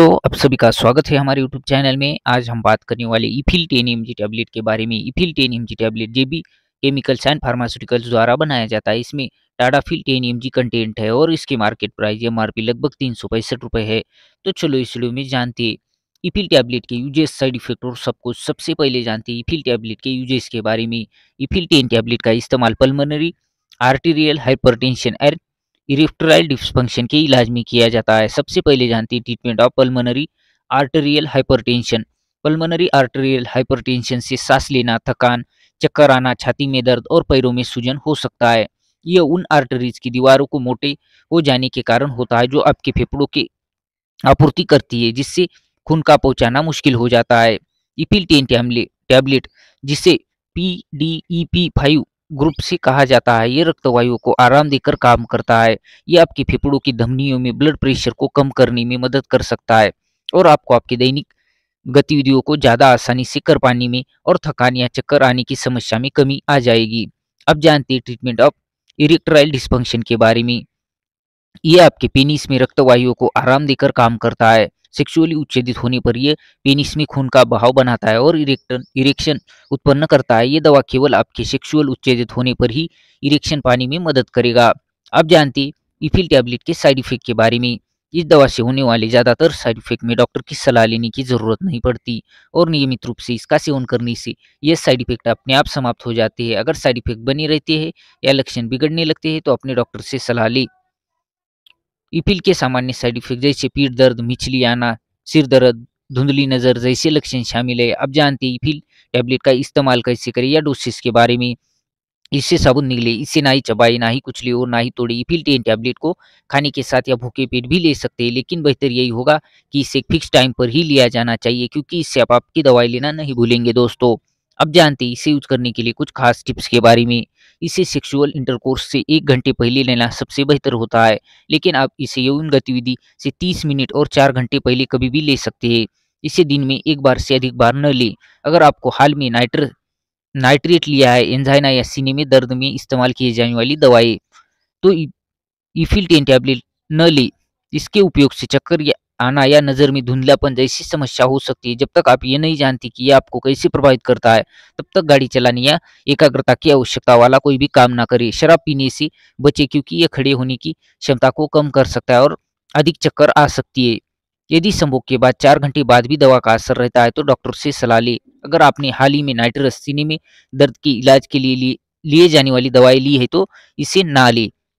दोस्तों आप सभी का स्वागत है हमारे YouTube चैनल में आज हम बात करने वाले इफिल टेन एम टैबलेट के बारे में इफिल ten M tablet J B chemicals and pharmaceuticals द्वारा बनाया जाता है इसमें टाडाफिल टेन एम कंटेंट है और इसके मार्केट प्राइस एम लगभग तीन सौ पैंसठ रुपये है तो चलो इस वीडियो में जानते इफिल टैबलेट के यूजेस साइड इफेक्ट और सब कुछ सबसे पहले जानते हैं इफिल टैबलेट के यूजेस के बारे में इफिल टेन टैबलेट का इस्तेमाल pulmonary arterial hypertension and erectile dysfunction के इलाज में किया जाता है सबसे पहले जानते हैं treatment of pulmonary arterial hypertension pulmonary arterial hypertension से सांस लेना थकान चक्कर आना छाती में दर्द और पैरों में सूजन हो सकता है यह उन आर्टरीज की दीवारों को मोटे हो जाने के कारण होता है जो आपके फेफड़ों की आपूर्ति करती है जिससे खून का पहुंचाना मुश्किल हो जाता है इपिल टेन टैबलेट जिसे P D E P five group C कहा जाता है ये रक्त वायु को आराम देकर काम करता है ये आपकी फेफड़ों की धमनियों में ब्लड प्रेशर को कम करने में मदद कर सकता है और आपको आपकी दैनिक गतिविधियों को ज़्यादा आसानी से कर पाने में और थकान या चक्कर आने की समस्या में कमी आ जाएगी अब जानते हैं ट्रीटमेंट ऑफ इरेक्ट्राइल डिस्फंक्शन के बारे में ये आपके पेनिस में रक्त को आराम देकर काम करता है सेक्सुअली उच्छेदित होने पर यह पेनिस में खून का बहाव बनाता है और इरेक्टन इरेक्शन उत्पन्न करता है ये दवा केवल आपके सेक्सुअल उच्छेदित होने पर ही इरेक्शन पाने में मदद करेगा आप जानते इफिल टैबलेट के साइड इफेक्ट के बारे में इस दवा से होने वाले ज़्यादातर साइड इफेक्ट में डॉक्टर की सलाह लेने की ज़रूरत नहीं पड़ती और नियमित रूप से इसका सेवन करने से यह साइड इफेक्ट अपने आप समाप्त हो जाते हैं अगर साइड इफेक्ट बने रहते हैं या लक्षण बिगड़ने लगते हैं तो अपने डॉक्टर से सलाह लें ईपिल के सामान्य साइड इफेक्ट जैसे पीठ दर्द मिचली आना सिर दर्द धुंधली नज़र जैसे लक्षण शामिल है अब जानते हैं ईपिल टैबलेट का इस्तेमाल कैसे करें या डोसेस के बारे में इससे साबुन निकले इससे ना ही चबाए ना ही ले और ना ही तोड़े इफिल टेन टैबलेट को खाने के साथ या भूखे पेट भी ले सकते हैं लेकिन बेहतर यही होगा कि इसे फिक्स टाइम पर ही लिया जाना चाहिए क्योंकि इससे आप आपकी दवाई लेना नहीं भूलेंगे दोस्तों अब जानते हैं इसे यूज करने के लिए कुछ खास टिप्स के बारे में इसे सेक्सुअल इंटरकोर्स से एक घंटे पहले लेना सबसे बेहतर होता है लेकिन आप इसे यौन गतिविधि से तीस मिनट और चार घंटे पहले कभी भी ले सकते हैं इसे दिन में एक बार से अधिक बार न लें अगर आपको हाल में नाइट्र नाइट्रेट लिया है एंजाइना या सीने में दर्द में इस्तेमाल किए जाने वाली दवाएं तो इफिल टेन टैबलेट न लें इसके उपयोग से चक्कर या आना या नज़र में धुंधलापन जैसी समस्या हो सकती है जब तक आप ये नहीं जानती कि यह आपको कैसे प्रभावित करता है तब तक गाड़ी चलाने या एकाग्रता की आवश्यकता वाला कोई भी काम ना करे शराब पीने से बचे क्योंकि यह खड़े होने की क्षमता को कम कर सकता है और अधिक चक्कर आ सकती है यदि संभोग के बाद चार घंटे बाद भी दवा का असर रहता है तो डॉक्टर से सलाह ले अगर आपने हाल ही में नाइट्रस सीने में दर्द के इलाज के लिए लिए जाने वाली दवाई ली है तो इसे ना लें